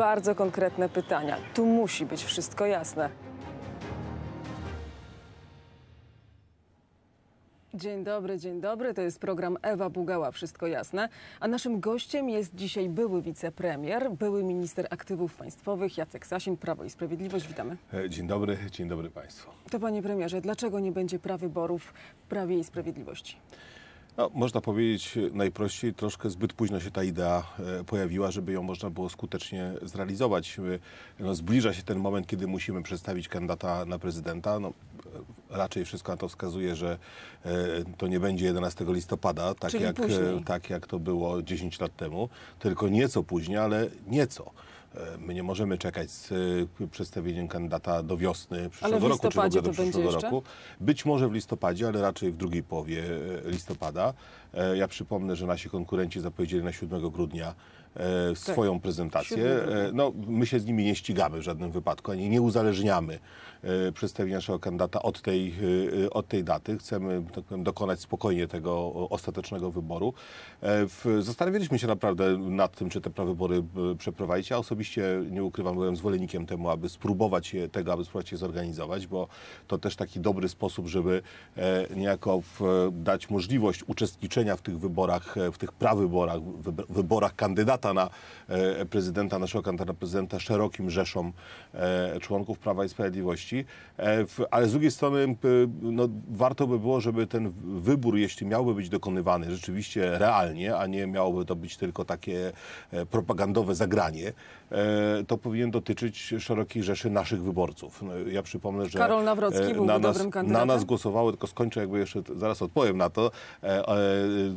bardzo konkretne pytania. Tu musi być wszystko jasne. Dzień dobry, dzień dobry. To jest program Ewa Bugała, wszystko jasne. A naszym gościem jest dzisiaj były wicepremier, były minister aktywów państwowych Jacek Sasin, Prawo i Sprawiedliwość. Witamy. E, dzień dobry, dzień dobry Państwu. To panie premierze, dlaczego nie będzie prawyborów w Prawie i Sprawiedliwości? No, można powiedzieć e, najprościej, troszkę zbyt późno się ta idea e, pojawiła, żeby ją można było skutecznie zrealizować. E, no, zbliża się ten moment, kiedy musimy przedstawić kandydata na prezydenta. No, raczej wszystko na to wskazuje, że to nie będzie 11 listopada, tak, jak, tak jak to było 10 lat temu, tylko nieco później, ale nieco. E, my nie możemy czekać z e, przedstawieniem kandydata do wiosny przyszłego w roku, czy w ogóle do przyszłego roku. Być może w listopadzie, ale raczej w drugiej połowie e, listopada. Ja przypomnę, że nasi konkurenci zapowiedzieli na 7 grudnia E, swoją tak. prezentację. E, no, my się z nimi nie ścigamy w żadnym wypadku, ani nie uzależniamy e, przedstawienia naszego kandydata od tej, od tej daty. Chcemy tak dokonać spokojnie tego ostatecznego wyboru. zastanawialiśmy się naprawdę nad tym, czy te prawybory przeprowadzić. Ja osobiście, nie ukrywam, byłem zwolennikiem temu, aby spróbować je, tego, aby spróbować je zorganizować, bo to też taki dobry sposób, żeby niejako dać możliwość uczestniczenia w tych wyborach, w tych prawyborach, wyborach kandydatów E, kandydata na prezydenta, naszego kandydata prezydenta szerokim rzeszom e, członków Prawa i Sprawiedliwości. E, ale z drugiej strony no, warto by było, żeby ten wybór, jeśli miałby być dokonywany rzeczywiście realnie, a nie miałoby to być tylko takie propagandowe zagranie, to powinien dotyczyć szerokiej rzeszy naszych wyborców. No, ja przypomnę, że Karol Nawrocki był na nas, dobrym kandydatem. Na nas głosowało, tylko skończę jakby jeszcze, zaraz odpowiem na to,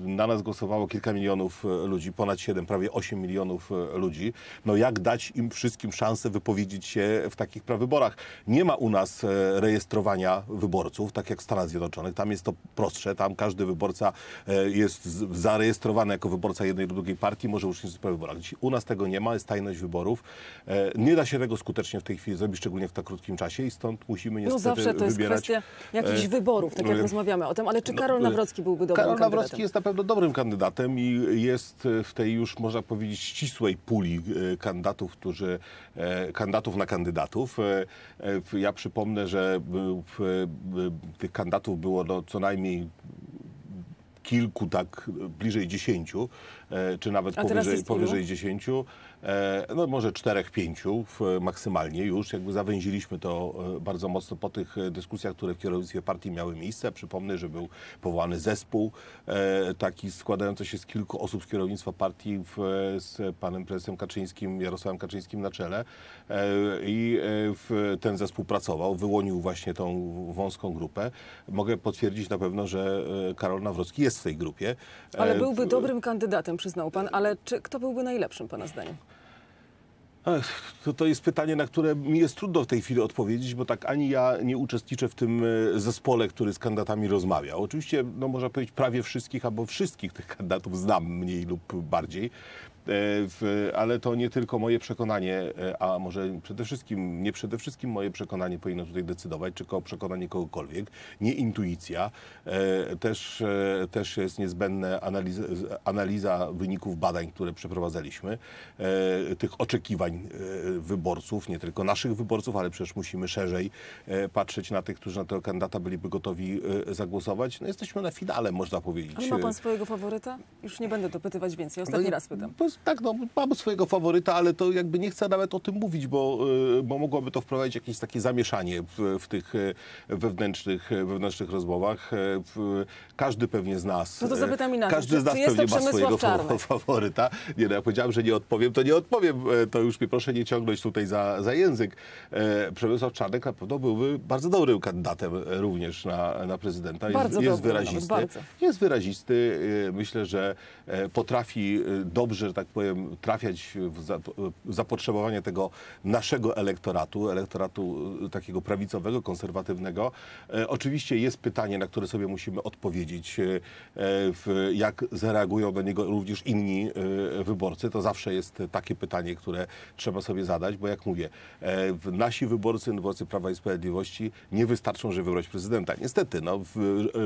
na nas głosowało kilka milionów ludzi, ponad 7, prawie 8 8 milionów e, ludzi. No jak dać im wszystkim szansę wypowiedzieć się w takich prawyborach? Nie ma u nas e, rejestrowania wyborców, tak jak w Stanach Zjednoczonych. Tam jest to prostsze, tam każdy wyborca e, jest zarejestrowany jako wyborca jednej lub drugiej partii, może uczestniczyć w prawyborach. U nas tego nie ma, jest tajność wyborów. Nie da się tego skutecznie w tej chwili zrobić, szczególnie w tak krótkim czasie i stąd musimy no niestety No zawsze to jest kwestia jakichś wyborów, tak jak rozmawiamy o tym, ale czy no, Karol Nawrocki byłby dobrym Karol Nawrocki jest na pewno dobrym kandydatem i jest w tej już, można powiedzieć, powiedzieć, ścisłej puli e, kandydatów, którzy, e, kandydatów na kandydatów. E, ja przypomnę, że tych kandydatów było no co najmniej kilku, tak bliżej dziesięciu, czy nawet powyżej, powyżej dziesięciu. E, no może czterech, pięciu maksymalnie już. Jakby zawęziliśmy to e, bardzo mocno po tych e, dyskusjach, które w kierownictwie partii miały miejsce. Przypomnę, że był powołany zespół taki składający się z kilku osób z kierownictwa partii w, z panem prezesem Kaczyńskim, Jarosławem Kaczyńskim na czele i ten zespół pracował, wyłonił właśnie tą wąską grupę. Mogę potwierdzić na pewno, że Karol Nawrocki jest w tej grupie. Ale byłby dobrym kandydatem, przyznał pan, ale czy, kto byłby najlepszym pana zdaniem? to, to jest pytanie, na które mi jest trudno w tej chwili odpowiedzieć, bo tak ani ja nie uczestniczę w tym e, zespole, który z kandydatami rozmawiał. Oczywiście, no, można powiedzieć, prawie wszystkich albo wszystkich tych kandydatów znam mniej lub bardziej. E, w, ale to nie tylko moje przekonanie, e, a może przede wszystkim, nie przede wszystkim moje przekonanie powinno tutaj decydować, czy przekonanie kogokolwiek, nie intuicja. E, też, też jest niezbędna analiza, analiza wyników badań, które przeprowadzaliśmy, tych oczekiwań wyborców, nie tylko naszych wyborców, ale przecież musimy szerzej patrzeć na tych, którzy na tego kandydata byliby gotowi zagłosować. No jesteśmy na finale, można powiedzieć. Ale ma pan swojego faworyta? Już nie będę dopytywać więcej. No Ostatni no, raz pytam tak, no, mamy swojego faworyta, ale to jakby nie chcę nawet o tym mówić, bo, y, bo mogłoby to wprowadzić jakieś takie zamieszanie w, w tych y, wewnętrznych, y, wewnętrznych rozmowach. Każdy pewnie z nas. No to zapytam inaczej. Każdy z nas pewnie ma swojego Czarny? faworyta. Nie, no, ja powiedziałem, że nie odpowiem, to nie odpowiem. To już mnie proszę nie ciągnąć tutaj za, za język. Przemysław Czarnek na pewno byłby bardzo dobrym kandydatem również na, na prezydenta. bardzo jest dobry, wyrazisty. Bardzo. Jest wyrazisty. Myślę, że E, potrafi e, dobrze, że tak powiem, trafiać w e, zapotrzebowanie tego naszego elektoratu, elektoratu takiego prawicowego, konserwatywnego. Oczywiście jest pytanie, na które sobie musimy odpowiedzieć, jak zareagują do niego również inni wyborcy. To zawsze jest takie pytanie, które trzeba sobie zadać, bo jak mówię, nasi wyborcy, wyborcy Prawa i Sprawiedliwości nie wystarczą, żeby wybrać prezydenta. Niestety, no,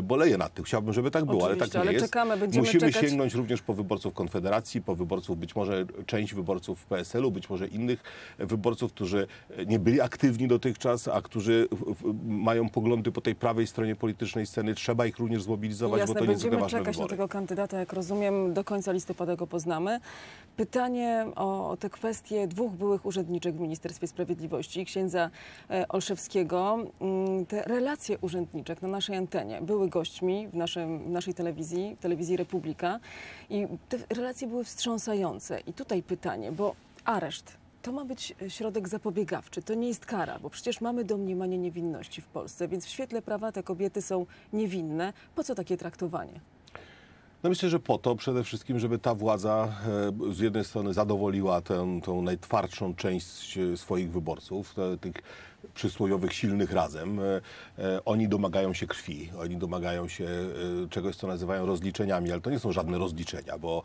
boleję nad tym. Chciałbym, żeby tak było, Oczywiście, ale tak nie ale jest. Czekamy, Musimy czekać... sięgnąć również również po wyborców Konfederacji, po wyborców być może część wyborców PSL-u, być może innych wyborców, którzy nie byli aktywni dotychczas, a którzy mają poglądy po tej prawej stronie politycznej sceny. Trzeba ich również zmobilizować, Jasne, bo to nie będziemy czekać wybory. na tego kandydata, jak rozumiem, do końca listopada go poznamy. Pytanie o, te kwestie dwóch byłych urzędniczek w Ministerstwie Sprawiedliwości, księdza e, Olszewskiego. Mm, te relacje urzędniczek na naszej antenie były gośćmi w, naszym, w naszej telewizji, w telewizji Republika. I te relacje były wstrząsające. I tutaj pytanie, bo areszt to ma być e, środek zapobiegawczy, to nie jest kara, bo przecież mamy domniemanie niewinności w Polsce, więc w świetle prawa te kobiety są niewinne. Po co takie traktowanie? No myślę, że po to przede wszystkim, żeby ta władza e, z jednej strony zadowoliła tę, tą najtwardszą część e, swoich wyborców, tych przysłowiowych silnych razem. E, e, oni domagają się krwi, oni domagają się e, czegoś, co nazywają rozliczeniami, ale to nie są żadne rozliczenia, bo,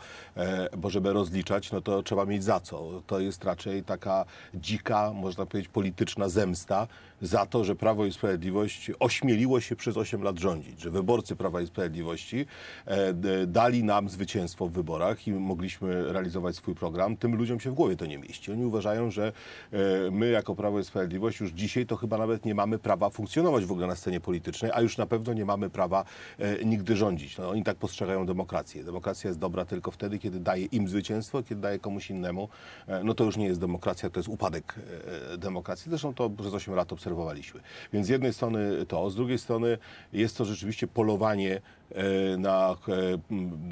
bo żeby rozliczać, no to trzeba mieć za co. To jest raczej taka dzika, można powiedzieć, polityczna zemsta, za to, że Prawo i Sprawiedliwość ośmieliło się przez 8 lat rządzić, że wyborcy Prawa i Sprawiedliwości e, dali nam zwycięstwo w wyborach i mogliśmy realizować swój program. Tym ludziom się w głowie to nie mieści. Oni uważają, że e, my jako Prawo i Sprawiedliwość już dzisiaj to chyba nawet nie mamy prawa funkcjonować w ogóle na scenie politycznej, a już na pewno nie mamy prawa e, nigdy rządzić. No, oni tak postrzegają demokrację. Demokracja jest dobra tylko wtedy, kiedy daje im zwycięstwo, kiedy daje komuś innemu. No to już nie jest demokracja, to jest upadek demokracji. Zresztą to przez 8 lat obserwujemy obserwowaliśmy. Więc z jednej strony to, z drugiej strony jest to rzeczywiście polowanie E, na e,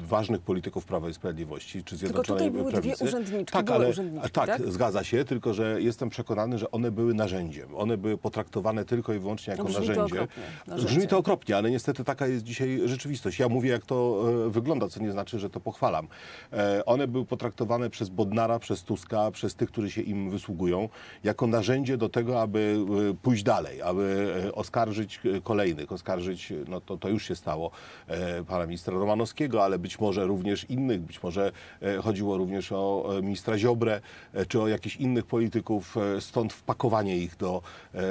ważnych polityków Prawa i Sprawiedliwości czy Zjednoczonej tylko tutaj Prawicy. były Dwie urzędniczki, tak, ale, urzędniczki, tak, tak, zgadza się, tylko że jestem przekonany, że one były narzędziem. One były potraktowane tylko i wyłącznie jako Brzmi narzędzie. To okropnie, no Brzmi to okropnie, ale niestety taka jest dzisiaj rzeczywistość. Ja mówię, jak to e, wygląda, co nie znaczy, że to pochwalam. One były potraktowane przez Bodnara, przez Tuska, przez tych, którzy się im wysługują, jako narzędzie do tego, aby pójść dalej, aby oskarżyć kolejnych, oskarżyć, no to, to już się stało, E, pana ministra Romanowskiego, ale być może również innych, być może e, chodziło również o e, ministra Ziobrę czy o jakichś innych polityków, stąd wpakowanie ich do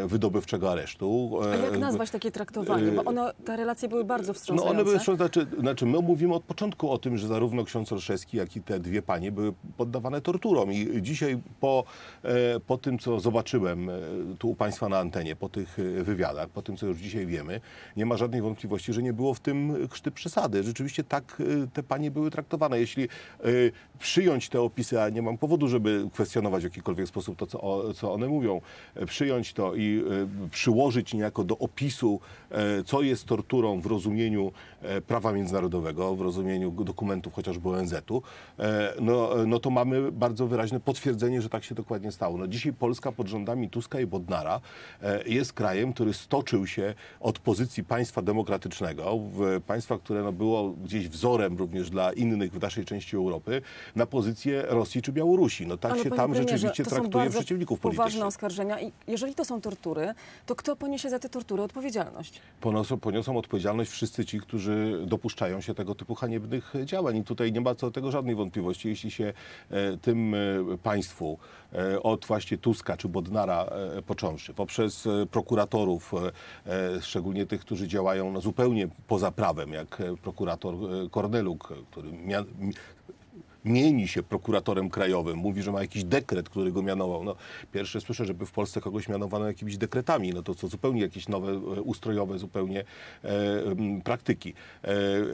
wydobywczego aresztu. A jak nazwać takie traktowanie? Bo one, te relacje były bardzo wstrząsające. No one były znaczy, znaczy my mówimy od początku o tym, że zarówno ksiądz Olszewski, jak i te dwie panie były poddawane torturom i dzisiaj po, po tym, co zobaczyłem tu u państwa na antenie, po tych wywiadach, po tym, co już dzisiaj wiemy, nie ma żadnej wątpliwości, że nie było w tym krzty przesady. Rzeczywiście tak y, te panie były traktowane. Jeśli y, przyjąć te opisy, a nie mam powodu, żeby kwestionować w jakikolwiek sposób to, co, co one mówią, e, przyjąć to i y, przyłożyć niejako do opisu, e, co jest torturą w rozumieniu e, prawa międzynarodowego, w rozumieniu dokumentów chociażby ONZ-u, no, no to mamy bardzo wyraźne potwierdzenie, że tak się dokładnie stało. No dzisiaj Polska pod rządami Tuska i Bodnara jest krajem, który stoczył się od pozycji państwa demokratycznego w państwa, które no, było gdzieś wzorem również dla innych w naszej części Europy, na pozycję Rosji czy Białorusi. No tak Ale się tam rzeczywiście traktuje przeciwników politycznych. poważne oskarżenia i jeżeli to są tortury, to kto poniesie za te tortury odpowiedzialność? poniosą odpowiedzialność wszyscy ci, którzy dopuszczają się tego typu haniebnych działań i tutaj nie ma co do tego żadnej wątpliwości. Jeśli się e, tym e, państwu e, od właśnie Tuska czy Bodnara e, począwszy, poprzez e, prokuratorów, e, e, szczególnie tych, którzy działają no, zupełnie poza prawem, jak prokurator e, Kordeluk, który mieni się prokuratorem krajowym, mówi, że ma jakiś dekret, który go mianował. No, pierwsze słyszę, żeby w Polsce kogoś mianowano jakimiś dekretami, no to co zupełnie jakieś nowe, e, ustrojowe zupełnie e, praktyki.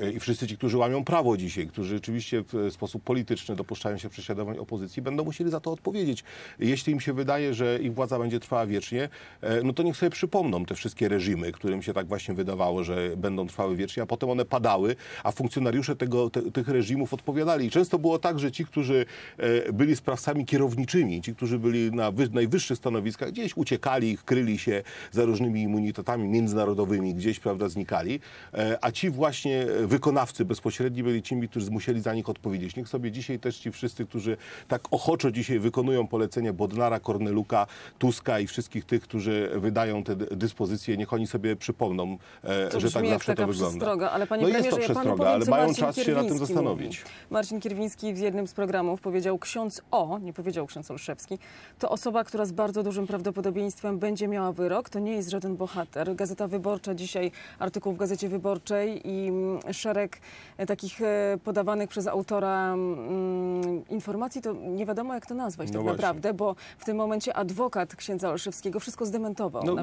E, I wszyscy ci, którzy łamią prawo dzisiaj, którzy rzeczywiście w e, sposób polityczny dopuszczają się prześladowań opozycji, będą musieli za to odpowiedzieć. Jeśli im się wydaje, że ich władza będzie trwała wiecznie, e, no to niech sobie przypomną te wszystkie reżimy, którym się tak właśnie wydawało, że będą trwały wiecznie, a potem one padały, a funkcjonariusze tego, te, tych reżimów odpowiadali. I często było było tak, że ci, którzy e, byli sprawcami kierowniczymi, ci, którzy byli na najwyższych stanowiskach, gdzieś uciekali, kryli się za różnymi immunitetami międzynarodowymi, gdzieś prawda, znikali, e, a ci właśnie wykonawcy bezpośredni byli ci, którzy musieli za nich odpowiedzieć. Niech sobie dzisiaj też ci wszyscy, którzy tak ochoczo dzisiaj wykonują polecenia Bodnara, Korneluka, Tuska i wszystkich tych, którzy wydają te dyspozycje, niech oni sobie przypomną, e, to że tak zawsze to wygląda. ale panie no jest to przestroga, ale mają czas się na tym zastanowić. Mówi. Marcin Kierwiński Olszewski w jednym z programów powiedział ksiądz O, nie powiedział ksiądz Olszewski, to osoba, która z bardzo dużym prawdopodobieństwem będzie miała wyrok. To nie jest żaden bohater. Gazeta Wyborcza dzisiaj, artykuł w Gazecie Wyborczej i mm, szereg e, takich e, podawanych przez autora... Hmm, informacji, to nie wiadomo jak to nazwać no tak właśnie. naprawdę, bo w tym momencie adwokat księdza Olszewskiego wszystko zdementował. No, no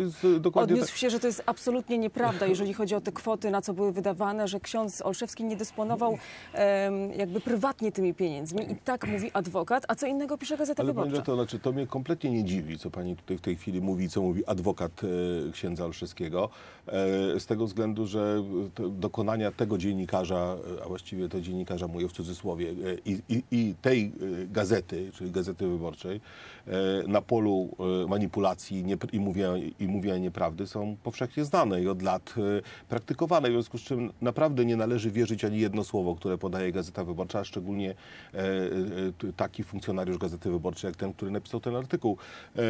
e, Odniósł tak. się, że to jest absolutnie nieprawda, jeżeli chodzi o te kwoty, na co były wydawane, że ksiądz Olszewski nie dysponował jakby prywatnie tymi pieniędzmi i tak mówi adwokat, a co innego pisze Gazeta Ale Wyborcza. Ale to, znaczy, to mnie kompletnie nie dziwi, co pani tutaj w tej chwili mówi, co mówi adwokat e, księdza Olszewskiego, e, z tego względu, że e, dokonania tego dziennikarza, e, a właściwie to dziennikarza mówię w cudzysłowie, i, i, i tej y, gazety, czyli Gazety Wyborczej, e, na polu e, manipulacji i, mówienia, nieprawdy są powszechnie znane i od lat e, praktykowane. W związku z czym naprawdę nie należy wierzyć ani jedno słowo, które podaje Gazeta Wyborcza, a szczególnie taki funkcjonariusz Gazety Wyborczej, jak ten, który napisał ten artykuł. Y,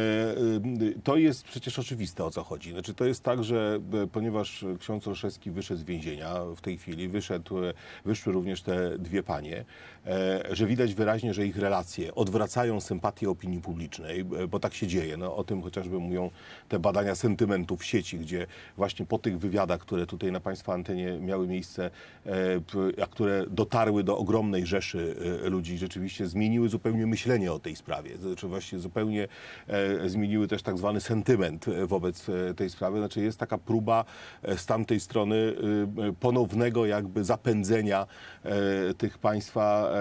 to jest przecież oczywiste, o co chodzi. Znaczy, to jest tak, że ponieważ ksiądz Olszewski wyszedł z więzienia w tej chwili, wyszedł, wyszły również te dwie panie, że widać wyraźnie, wyraźnie, że ich relacje odwracają sympatię opinii publicznej, e, bo tak się dzieje. No, o tym chociażby mówią te badania sentymentów sieci, gdzie właśnie po tych wywiadach, które tutaj na Państwa antenie miały miejsce, e, a które dotarły do ogromnej rzeszy e, ludzi, rzeczywiście zmieniły zupełnie myślenie o tej sprawie. Znaczy właśnie zupełnie zmieniły też tak zwany sentyment wobec tej sprawy. Znaczy jest taka próba z tamtej strony ponownego jakby zapędzenia tych państwa,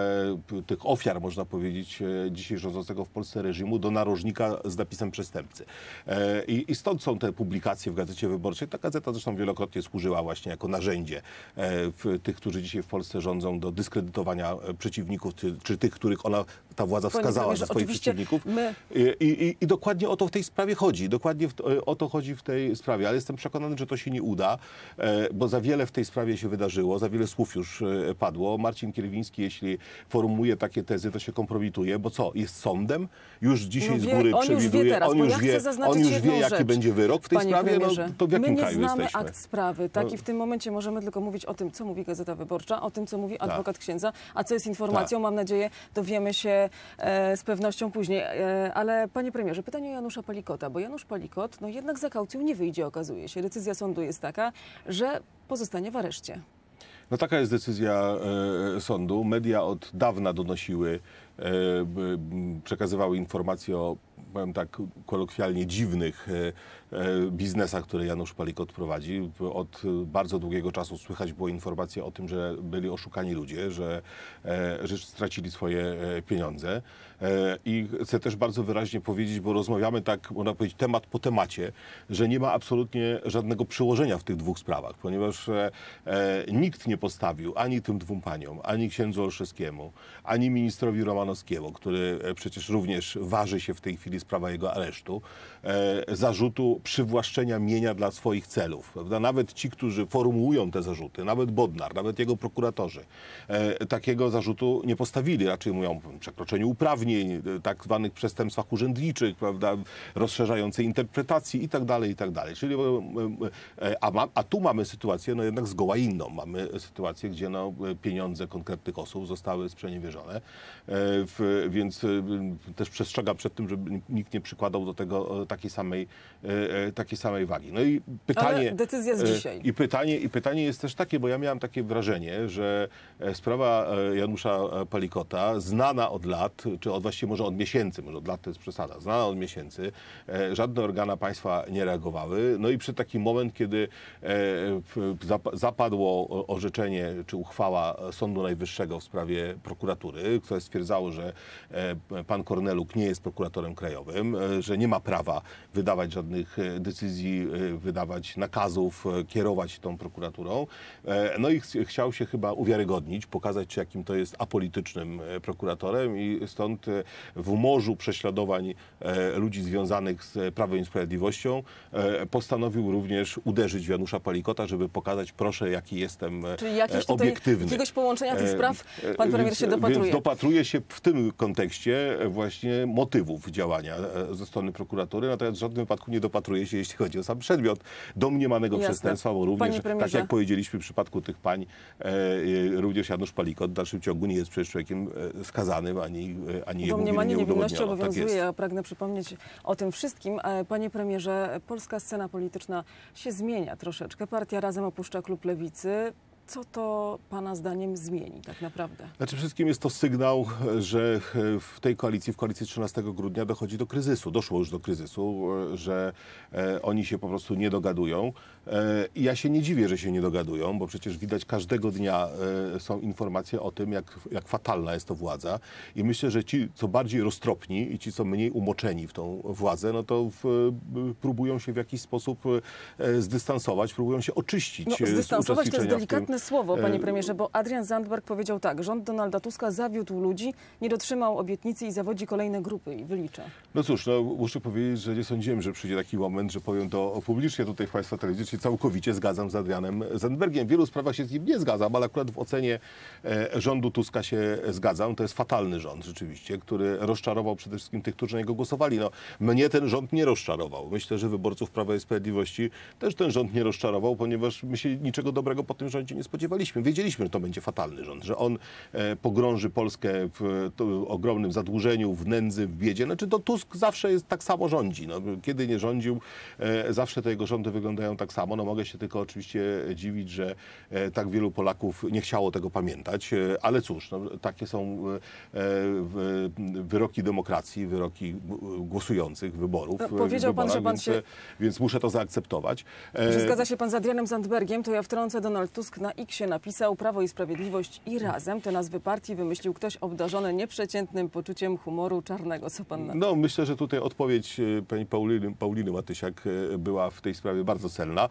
tych ofiar, można powiedzieć, e, dzisiaj rządzącego w Polsce reżimu do narożnika z napisem przestępcy. E, I, I, stąd są te publikacje w Gazecie Wyborczej. Ta gazeta zresztą wielokrotnie służyła właśnie jako narzędzie e, tych, którzy dzisiaj w Polsce rządzą do dyskredytowania przeciwników, czy, czy tych, których ona, ta władza wskazała za swoich przeciwników. My... I, i, I, dokładnie o to w tej sprawie chodzi. Dokładnie o to chodzi w tej sprawie. Ale jestem przekonany, że to się nie uda, bo za wiele w tej sprawie się wydarzyło, za wiele słów już padło. Marcin Kierwiński, jeśli formułuje takie tezy, to się kompromituje, bo co, jest sądem? Już dzisiaj no wie, z góry on przewiduje, już teraz, on, już wie, on już wie, jaki rzecz, będzie wyrok w tej sprawie, no, to w jakim My nie znamy jesteśmy? akt sprawy, tak? I w tym momencie możemy tylko mówić o tym, co mówi Gazeta Wyborcza, o tym, co mówi tak. adwokat księdza, a co jest informacją, tak. mam nadzieję, dowiemy się e, z pewnością później. E, ale panie premierze, pytanie o Janusza Palikota, bo Janusz Palikot no jednak za kaucją nie wyjdzie, okazuje się. Decyzja sądu jest taka, że pozostanie w areszcie. No taka jest decyzja e, sądu. Media od dawna donosiły E, przekazywały informacje o, powiem tak kolokwialnie, dziwnych e, e, biznesach, które Janusz Palikot prowadzi. Od bardzo długiego czasu słychać było informacje o tym, że byli oszukani ludzie, że, że stracili swoje pieniądze. I chcę też bardzo wyraźnie powiedzieć, bo rozmawiamy tak, można powiedzieć, temat po temacie, że nie ma absolutnie żadnego przełożenia w tych dwóch sprawach, ponieważ nikt nie postawił ani tym dwóm paniom, ani księdzu Olszewskiemu, ani ministrowi Romanowi, Romanowskiego, który e, przecież również waży się w tej chwili sprawa jego aresztu, e, zarzutu przywłaszczenia mienia dla swoich celów. Prawda? Nawet ci, którzy formułują te zarzuty, nawet Bodnar, nawet jego prokuratorzy, e, takiego zarzutu nie postawili. Raczej mówią o przekroczeniu uprawnień, tak zwanych przestępstwach urzędniczych, prawda? rozszerzającej interpretacji itd. Tak itd. Tak Czyli, a, ma, a tu mamy sytuację no jednak zgoła inną. Mamy sytuację, gdzie no, pieniądze konkretnych osób zostały sprzeniewierzone w, więc y, y, też przestrzega przed tym, żeby nikt nie przykładał do tego e, takiej samej, e, e, takiej samej wagi. No i pytanie... Ale decyzja z dzisiaj. I pytanie, I pytanie jest też takie, bo ja miałam takie wrażenie, że sprawa Janusza Palikota, znana od lat, czy od właściwie może od miesięcy, może od lat to jest przesada, znana od miesięcy, żadne organa państwa nie reagowały. No i przy taki moment, kiedy zapadło orzeczenie czy uchwała Sądu Najwyższego w sprawie prokuratury, która stwierdzała że e, pan Korneluk nie jest prokuratorem krajowym, e, że nie ma prawa wydawać żadnych e, decyzji, wydawać nakazów, kierować tą prokuraturą. No i ch chciał się chyba uwiarygodnić, pokazać, jakim to jest apolitycznym prokuratorem i stąd w morzu prześladowań ludzi związanych z Prawem i Sprawiedliwością postanowił również uderzyć w Janusza Palikota, żeby pokazać, proszę, jaki jestem Czyli obiektywny. Czyli jakiegoś połączenia tych spraw pan premier się dopatruje. Więc dopatruje się w tym kontekście właśnie motywów działania e, ze strony prokuratury, natomiast w żadnym wypadku nie dopatruje się, jeśli chodzi o sam przedmiot domniemanego Jasne. przestępstwa, bo również, tak jak powiedzieliśmy w przypadku tych pań, e, e, również Janusz Palikot w dalszym ciągu nie jest przecież człowiekiem skazanym, ani, ani jego Domniemanie niewinności tak obowiązuje, tak ja pragnę przypomnieć o tym wszystkim. Panie premierze, polska scena polityczna się zmienia troszeczkę. Partia Razem opuszcza klub Lewicy. Co to Pana zdaniem zmieni tak naprawdę? Znaczy wszystkim jest to sygnał, że w tej koalicji, w koalicji 13 grudnia dochodzi do kryzysu. Doszło już do kryzysu, że e, oni się po prostu nie dogadują. E, I ja się nie dziwię, że się nie dogadują, bo przecież widać każdego dnia e, są informacje o tym, jak, jak fatalna jest to władza. I myślę, że ci, co bardziej roztropni i ci, co mniej umoczeni w tą władzę, no to w, próbują się w jakiś sposób zdystansować, próbują się oczyścić no, z uczestniczenia to jest delikatne słowo, panie e, premierze, bo Adrian Zandberg powiedział tak, rząd Donalda Tuska zawiódł ludzi, nie dotrzymał obietnicy i zawodzi kolejne grupy i wylicza. No cóż, no, muszę powiedzieć, że nie sądziłem, że przyjdzie taki moment, że powiem to publicznie tutaj w Państwa telewizji, całkowicie zgadzam z Adrianem Zandbergiem. W wielu sprawach się z nim nie zgadzam, ale akurat w ocenie e, rządu Tuska się zgadzam. To jest fatalny rząd rzeczywiście, który rozczarował przede wszystkim tych, którzy na niego głosowali. No, mnie ten rząd nie rozczarował. Myślę, że wyborców Prawa i Sprawiedliwości też ten rząd nie rozczarował, ponieważ my się niczego dobrego po tym rządzie nie nie spodziewaliśmy. Wiedzieliśmy, że to będzie fatalny rząd, że on e, pogrąży Polskę w ogromnym zadłużeniu, w nędzy, w biedzie. Znaczy to Tusk zawsze jest tak samo rządzi. No, kiedy nie rządził, e, zawsze te jego rządy wyglądają tak samo. No, mogę się tylko oczywiście dziwić, że e, tak wielu Polaków nie chciało tego pamiętać, ale cóż, no, takie są wyroki demokracji, wyroki głosujących, wyborów. No, powiedział pan, że pan więc, się... Więc muszę to zaakceptować. Że zgadza się pan z Adrianem Zandbergiem, to ja wtrącę Donald Tusk na na X się napisał Prawo i Sprawiedliwość i Razem. Te nazwy partii wymyślił ktoś obdarzony nieprzeciętnym poczuciem humoru czarnego. Co pan na to? No myślę, że tutaj odpowiedź e, pani Pauliny, Pauliny Łatysiak e, była w tej sprawie bardzo celna. E,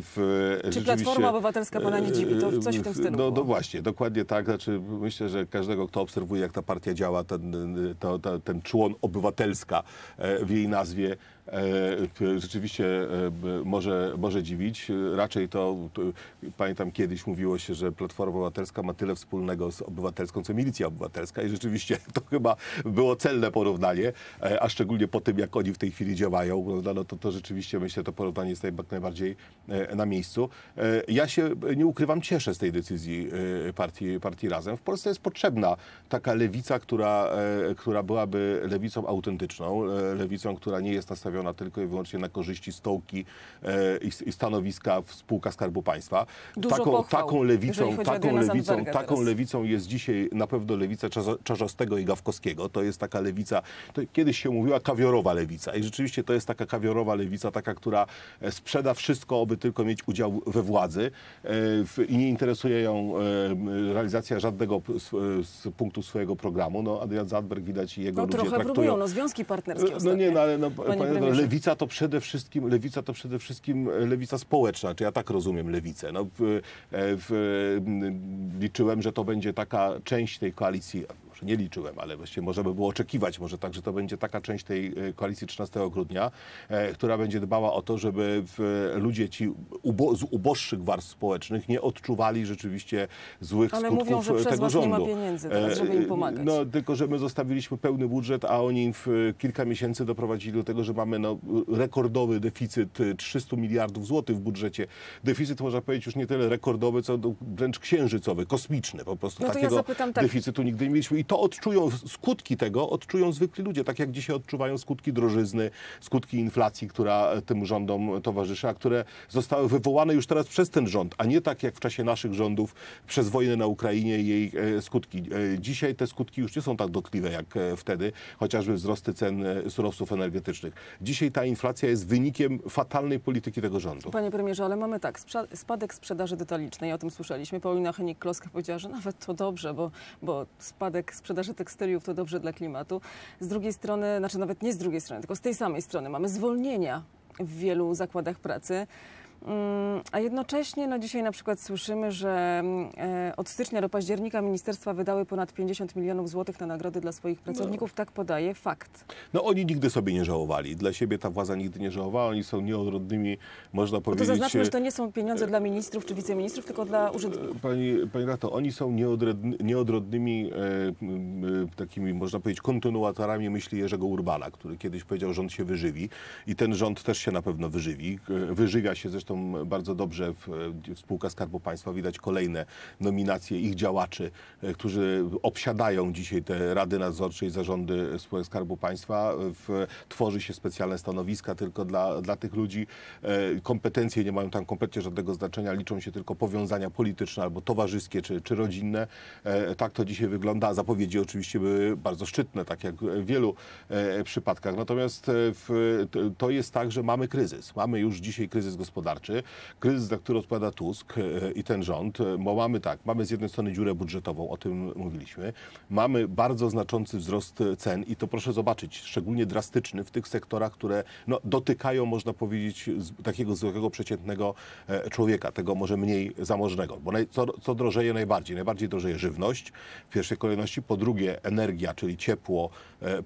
w, Czy Platforma Obywatelska pana nie dziwi? To coś w tym stylu No, no właśnie, dokładnie tak. Znaczy, myślę, że każdego, kto obserwuje, jak ta partia działa, ten, to, to, ten człon obywatelska w jej nazwie E, rzeczywiście e, może, może dziwić. Raczej to, pamiętam kiedyś mówiło się, że Platforma Obywatelska ma tyle wspólnego z obywatelską, co milicja obywatelska i rzeczywiście to chyba było celne porównanie, e, a szczególnie po tym, jak oni w tej chwili działają, no to, to rzeczywiście myślę, to porównanie jest najbardziej na miejscu. Ja się, nie ukrywam, cieszę z tej decyzji partii, partii Razem. W Polsce jest potrzebna taka lewica, która, która byłaby lewicą autentyczną, lewicą, która nie jest nastawiona nastawiona tylko i wyłącznie na korzyści stołki e, i, i, stanowiska w spółka Skarbu Państwa. Dużo taką, pochwał, taką lewicą, taką lewicą, taką lewicą jest dzisiaj na pewno lewica Czarzastego i Gawkowskiego. To jest taka lewica, kiedyś się mówiła kawiorowa lewica i rzeczywiście to jest taka kawiorowa lewica, taka, która e, sprzeda wszystko, aby tylko mieć udział we władzy e, w, i nie interesuje ją e, realizacja żadnego z, e, z, punktu swojego programu. No, Adrian Zadberg widać i jego no, ludzie trochę traktują... próbują, no związki e, partnerskie No nie, no ale no, panie, panie no, lewica to przede wszystkim lewica to przede wszystkim e, lewica społeczna, czy ja tak rozumiem lewicę. No, w, e, w, liczyłem, że to będzie taka część tej koalicji może nie liczyłem, ale właściwie możemy było oczekiwać może tak, że to będzie taka część tej y, koalicji 13 grudnia, e, która będzie dbała o to, żeby ludzie ci ubo z uboższych warstw społecznych nie odczuwali rzeczywiście złych ale skutków mówią, że e, przez tego was rządu. nie ma pieniędzy e, teraz, żeby im pomagać. No, tylko, że my zostawiliśmy pełny budżet, a oni w kilka miesięcy doprowadzili do tego, że mamy no, rekordowy deficyt 300 miliardów złotych w budżecie. Deficyt można powiedzieć już nie tyle rekordowy, co wręcz księżycowy, kosmiczny po prostu. No to Takiego ja zapytam, tak. deficytu nigdy nie mieliśmy. I to odczują, skutki tego odczują zwykli ludzie, tak jak dzisiaj odczuwają skutki drożyzny, skutki inflacji, która e, tym rządom towarzyszy, a które zostały wywołane już teraz przez ten rząd, a nie tak jak w czasie naszych rządów przez wojnę na Ukrainie i jej e, skutki. E, dzisiaj te skutki już nie są tak dotkliwe jak wtedy, chociażby wzrosty cen surowców energetycznych. Dzisiaj ta inflacja jest wynikiem fatalnej polityki tego rządu. Panie premierze, ale mamy tak, spadek sprzedaży detalicznej, o tym słyszeliśmy. Paulina Henik-Kloska powiedziała, że nawet to dobrze, bo, bo spadek rynek tak? sprzedaży tekstyliów to dobrze dla klimatu. Z drugiej strony, znaczy nawet nie z drugiej strony, tylko z tej samej strony mamy zwolnienia w wielu zakładach pracy. Mm, a jednocześnie no dzisiaj na przykład słyszymy, że mm, e, od stycznia do października ministerstwa wydały ponad 50 milionów złotych na nagrody dla swoich no. pracowników. No. Tak podaje fakt. No oni nigdy sobie nie żałowali. Dla siebie ta władza nigdy nie żałowała. Oni są nieodrodnymi, można powiedzieć... No to zaznaczmy, że to nie są e, pieniądze dla ministrów czy wiceministrów, tylko dla urzędników. E, pani, pani Rato, oni są nieodrodnymi e, e, takimi, można powiedzieć, kontynuatorami myśli Jerzego Urbana, który kiedyś powiedział, rząd się wyżywi i ten rząd też się na pewno wyżywi. Wyżywia się zresztą zresztą bardzo dobrze w, w spółkach Skarbu Państwa widać kolejne nominacje ich działaczy, e, którzy obsiadają dzisiaj te rady nadzorcze i zarządy spółek Skarbu Państwa. W, tworzy się specjalne stanowiska tylko dla, dla tych ludzi. E, kompetencje nie mają tam kompletnie żadnego znaczenia, liczą się tylko powiązania polityczne albo towarzyskie czy, czy rodzinne. E, tak to dzisiaj wygląda. Zapowiedzi oczywiście były bardzo szczytne, tak jak w wielu przypadkach. Natomiast w, to jest tak, że mamy kryzys. Mamy już dzisiaj kryzys gospodarczy. Kryzys, za który odpowiada Tusk e, i ten rząd, e, bo mamy tak, mamy z jednej strony dziurę budżetową, o tym mówiliśmy, mamy bardzo znaczący wzrost cen i to proszę zobaczyć, szczególnie drastyczny w tych sektorach, które no, dotykają, można powiedzieć, takiego zwykłego, przeciętnego e, człowieka, tego może mniej zamożnego, bo co, co drożeje najbardziej? Najbardziej drożeje żywność w pierwszej kolejności, po drugie energia, czyli ciepło,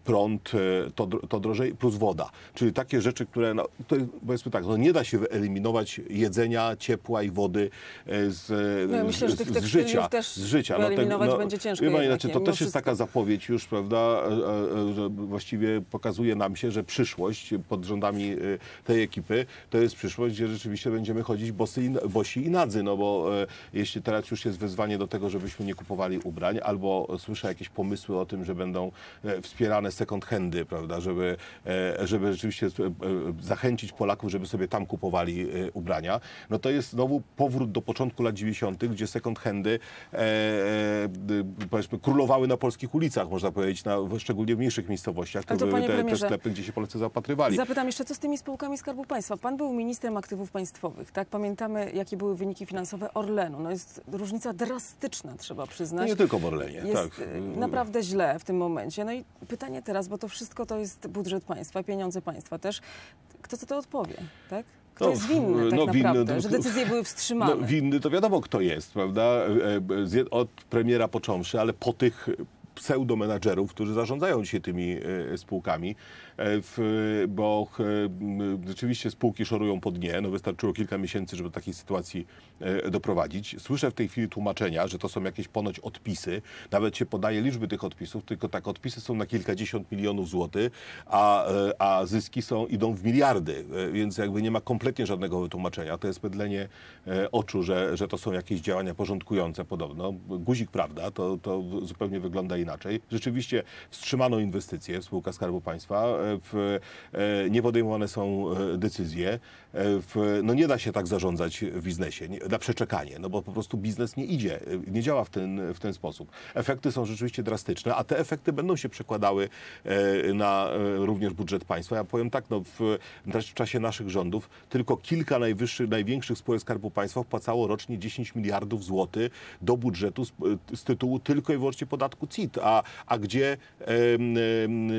prąd, to, to drożej, plus woda, czyli takie rzeczy, które, no, to, powiedzmy tak, no, nie da się wyeliminować jedzenia, ciepła i wody e, z, no, myślę, z, tych z życia. z życia. no, no będzie ciężko. Chyba, jednak, znaczy, to też jest taka zapowiedź już, prawda, e, e, że właściwie pokazuje nam się, że przyszłość pod rządami tej ekipy to jest przyszłość, gdzie rzeczywiście będziemy chodzić bosy i, bosi i nadzy, no bo jeśli teraz już jest wezwanie do tego, żebyśmy nie kupowali ubrań, albo słyszę jakieś pomysły o tym, że będą wspierane second handy, prawda, żeby, żeby rzeczywiście zachęcić Polaków, żeby sobie tam kupowali ubrania, no to jest znowu powrót do początku lat 90., gdzie second handy e, e powiedzmy królowały na polskich ulicach, można powiedzieć, na, szczególnie w mniejszych miejscowościach. To, były te, te, sklepy, gdzie się Polacy zapatrywali. Zapytam jeszcze, co z tymi spółkami Skarbu Państwa? Pan był ministrem aktywów państwowych, tak? Pamiętamy, jakie były wyniki finansowe Orlenu. No jest różnica drastyczna, trzeba przyznać. Nie tylko w Orlenie, jest tak. E, naprawdę źle w tym momencie. No i pytanie teraz, bo to wszystko to jest budżet państwa, pieniądze państwa też. Kto co to odpowie, tak? Kto no, jest winny no, tak no, naprawdę, winny, że decyzje były wstrzymane? No, winny to wiadomo kto jest, prawda? E, e, od premiera począwszy, ale po tych pseudomenadżerów, którzy zarządzają dzisiaj tymi e, spółkami, e, bo e, rzeczywiście spółki szorują pod nie. No wystarczyło kilka miesięcy, żeby do takiej sytuacji doprowadzić. Słyszę w tej chwili tłumaczenia, że to są jakieś ponoć odpisy. Nawet się podaje liczby tych odpisów, tylko tak odpisy są na kilkadziesiąt milionów złotych, a, a zyski są, idą w miliardy, więc jakby nie ma kompletnie żadnego wytłumaczenia. To jest mydlenie oczu, że, że to są jakieś działania porządkujące podobno. Guzik prawda, to, to zupełnie wygląda inaczej inaczej. Rzeczywiście wstrzymano inwestycje w Spółkę Skarbu Państwa, e, w, e, nie podejmowane są e, decyzje. W, no nie da się tak zarządzać w biznesie, na przeczekanie, no bo po prostu biznes nie idzie, nie działa w ten, w ten sposób. Efekty są rzeczywiście drastyczne, a te efekty będą się przekładały na również budżet państwa. Ja powiem tak, no w, w czasie naszych rządów tylko kilka najwyższych, największych spółek Skarbu Państwa wpłacało rocznie 10 miliardów złotych do budżetu z, z tytułu tylko i wyłącznie podatku CIT a, a gdzie e,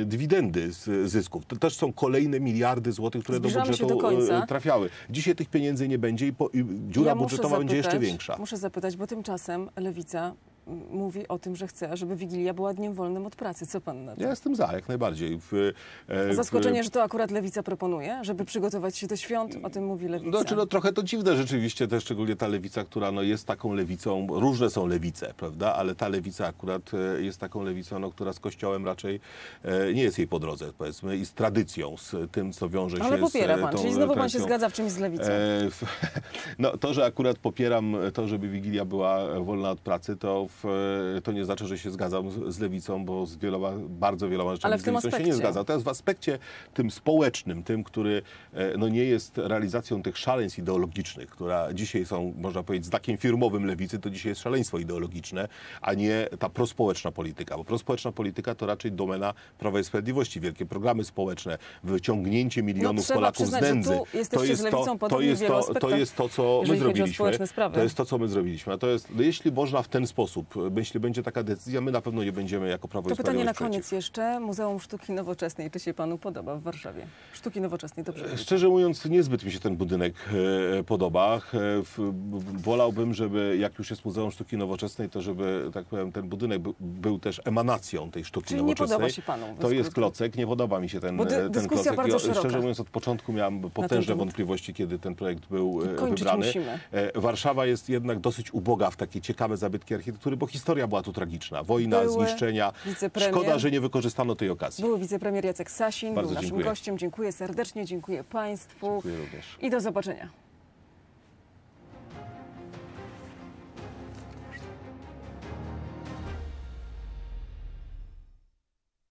dywidendy z zysków. To też są kolejne miliardy złotych, które Zbliżamy do budżetu do e, trafiały. Dzisiaj tych pieniędzy nie będzie i, po, i dziura ja budżetowa zapytać, będzie jeszcze większa. Muszę zapytać, bo tymczasem Lewica mówi o tym, że chce, żeby Wigilia była dniem wolnym od pracy. Co pan na to? Ja jestem za, jak najbardziej. W, e, w, Zaskoczenie, że to akurat Lewica proponuje, żeby przygotować się do świąt, o tym mówi Lewica. No, no trochę to dziwne rzeczywiście, też szczególnie ta Lewica, która no, jest taką Lewicą, różne są Lewice, prawda, ale ta Lewica akurat e, jest taką Lewicą, no, która z Kościołem raczej e, nie jest jej po drodze, powiedzmy, i z tradycją, z tym, co wiąże się ale z Ale popiera pan, czyli znowu pan się zgadza w czymś z Lewicą. no to, że akurat popieram to, żeby Wigilia była wolna od pracy, to w E, to nie znaczy, że się zgadzam z lewicą, bo z wieloma, bardzo wieloma rzeczami z lewicą aspekcie. się nie zgadzam. Teraz w aspekcie tym społecznym, tym, który e, no, nie jest realizacją tych szaleństw ideologicznych, która dzisiaj są, można powiedzieć, znakiem firmowym lewicy, to dzisiaj jest szaleństwo ideologiczne, a nie ta prospołeczna polityka. Bo prospołeczna polityka to raczej domena Prawa i Sprawiedliwości. Wielkie programy społeczne, wyciągnięcie milionów no, Polaków z nędzy. To jest to, to, jest to, to jest to, co my zrobiliśmy. To jest to, no, co my zrobiliśmy. Natomiast jeśli można w ten sposób sposób, jeśli będzie taka decyzja, my na pewno nie będziemy jako Prawo To pytanie na przeciw. koniec jeszcze. Muzeum Sztuki Nowoczesnej, czy się Panu podoba w Warszawie? Sztuki Nowoczesnej, dobrze. E, szczerze mówiąc, niezbyt mi się ten budynek e, podoba. E, wolałbym, żeby jak już jest Muzeum Sztuki Nowoczesnej, to żeby, tak powiem, ten budynek był też emanacją tej sztuki Czyli nowoczesnej. nie podoba się Panu? To jest klocek, nie podoba mi się ten, Bo ten klocek. Bardzo szeroka. Szczerze mówiąc, od początku miałem potężne wątpliwości, kiedy ten projekt był wybrany. Musimy. Warszawa jest jednak dosyć uboga w takie ciekawe zabytki architektury bo historia była tu tragiczna. Wojna, Były zniszczenia. Szkoda, że nie wykorzystano tej okazji. Był wicepremier Jacek Sasin, Bardzo był naszym dziękuję. gościem. Dziękuję serdecznie, dziękuję Państwu. Dziękuję również. I do zobaczenia.